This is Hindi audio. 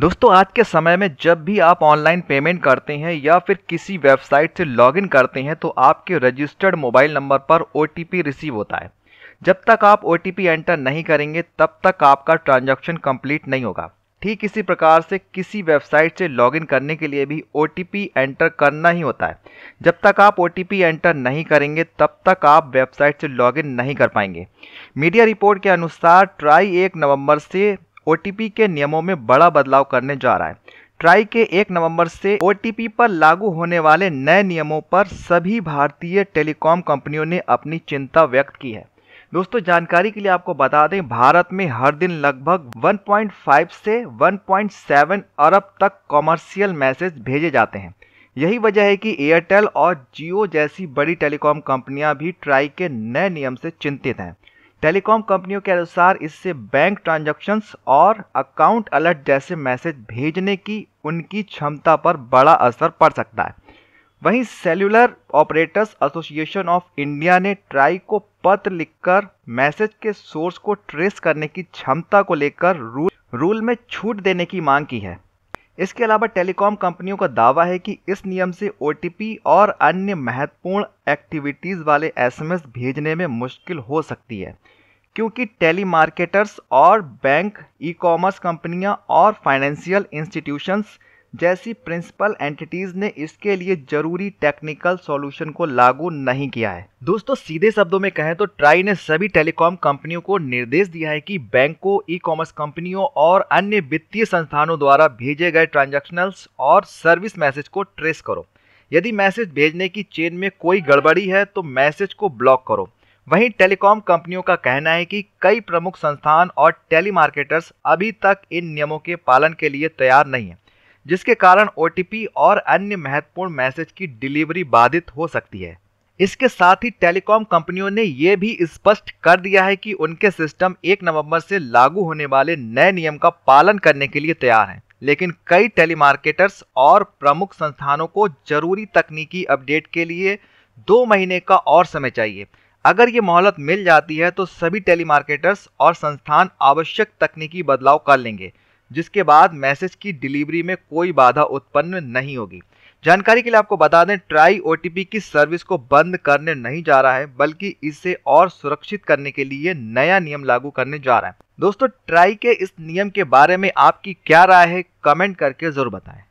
दोस्तों आज के समय में जब भी आप ऑनलाइन पेमेंट करते हैं या फिर किसी वेबसाइट से लॉगिन करते हैं तो आपके रजिस्टर्ड मोबाइल नंबर पर ओ रिसीव होता है जब तक आप ओ एंटर नहीं करेंगे तब तक आपका ट्रांजैक्शन कंप्लीट नहीं होगा ठीक इसी प्रकार से किसी वेबसाइट से लॉगिन करने के लिए भी ओ एंटर करना ही होता है जब तक आप ओ एंटर नहीं करेंगे तब तक आप वेबसाइट से लॉगिन नहीं कर पाएंगे मीडिया रिपोर्ट के अनुसार ट्राई एक नवंबर से ओ के नियमों में बड़ा बदलाव करने जा रहा है ट्राई के एक नवंबर से ओ पर लागू होने वाले नए नियमों पर सभी भारतीय टेलीकॉम कंपनियों ने अपनी चिंता व्यक्त की है दोस्तों जानकारी के लिए आपको बता दें भारत में हर दिन लगभग 1.5 से 1.7 अरब तक कॉमर्शियल मैसेज भेजे जाते हैं यही वजह है कि एयरटेल और जियो जैसी बड़ी टेलीकॉम कंपनियां भी ट्राई के नए नियम से चिंतित हैं टेलीकॉम कंपनियों के अनुसार इससे बैंक ट्रांजैक्शंस और अकाउंट अलर्ट जैसे मैसेज भेजने की उनकी क्षमता पर बड़ा असर पड़ सकता है वहीं cellular operators association of India ने ट्राई को पत्र लिखकर मैसेज के सोर्स को ट्रेस करने की क्षमता को लेकर रूल रूल में छूट देने की मांग की है इसके अलावा टेलीकॉम कंपनियों का दावा है कि इस नियम से ओ और अन्य महत्वपूर्ण एक्टिविटीज़ वाले एसएमएस भेजने में मुश्किल हो सकती है क्योंकि टेलीमार्केटर्स और बैंक ई कॉमर्स कंपनियां और फाइनेंशियल इंस्टीट्यूशंस जैसी प्रिंसिपल एंटिटीज ने इसके लिए जरूरी टेक्निकल सॉल्यूशन को लागू नहीं किया है दोस्तों सीधे शब्दों में कहें तो ट्राई ने सभी टेलीकॉम कंपनियों को निर्देश दिया है कि बैंकों ई कॉमर्स कंपनियों और अन्य वित्तीय संस्थानों द्वारा भेजे गए ट्रांजेक्शनल्स और सर्विस मैसेज को ट्रेस करो यदि मैसेज भेजने की चेन में कोई गड़बड़ी है तो मैसेज को ब्लॉक करो वहीं टेलीकॉम कंपनियों का कहना है कि कई प्रमुख संस्थान और टेलीमार्केटर्स अभी तक इन नियमों के पालन के लिए तैयार नहीं हैं जिसके कारण ओ और अन्य महत्वपूर्ण मैसेज की डिलीवरी बाधित हो सकती है इसके साथ ही टेलीकॉम कंपनियों ने यह भी स्पष्ट कर दिया है कि उनके सिस्टम 1 नवंबर से लागू होने वाले नए नियम का पालन करने के लिए तैयार हैं लेकिन कई टेलीमार्केटर्स और प्रमुख संस्थानों को जरूरी तकनीकी अपडेट के लिए दो महीने का और समय चाहिए अगर ये मोहलत मिल जाती है तो सभी टेलीमार्केटर्स और संस्थान आवश्यक तकनीकी बदलाव कर लेंगे जिसके बाद मैसेज की डिलीवरी में कोई बाधा उत्पन्न नहीं होगी जानकारी के लिए आपको बता दें ट्राई ओ की सर्विस को बंद करने नहीं जा रहा है बल्कि इसे और सुरक्षित करने के लिए नया नियम लागू करने जा रहा है दोस्तों ट्राई के इस नियम के बारे में आपकी क्या राय है कमेंट करके जरूर बताएं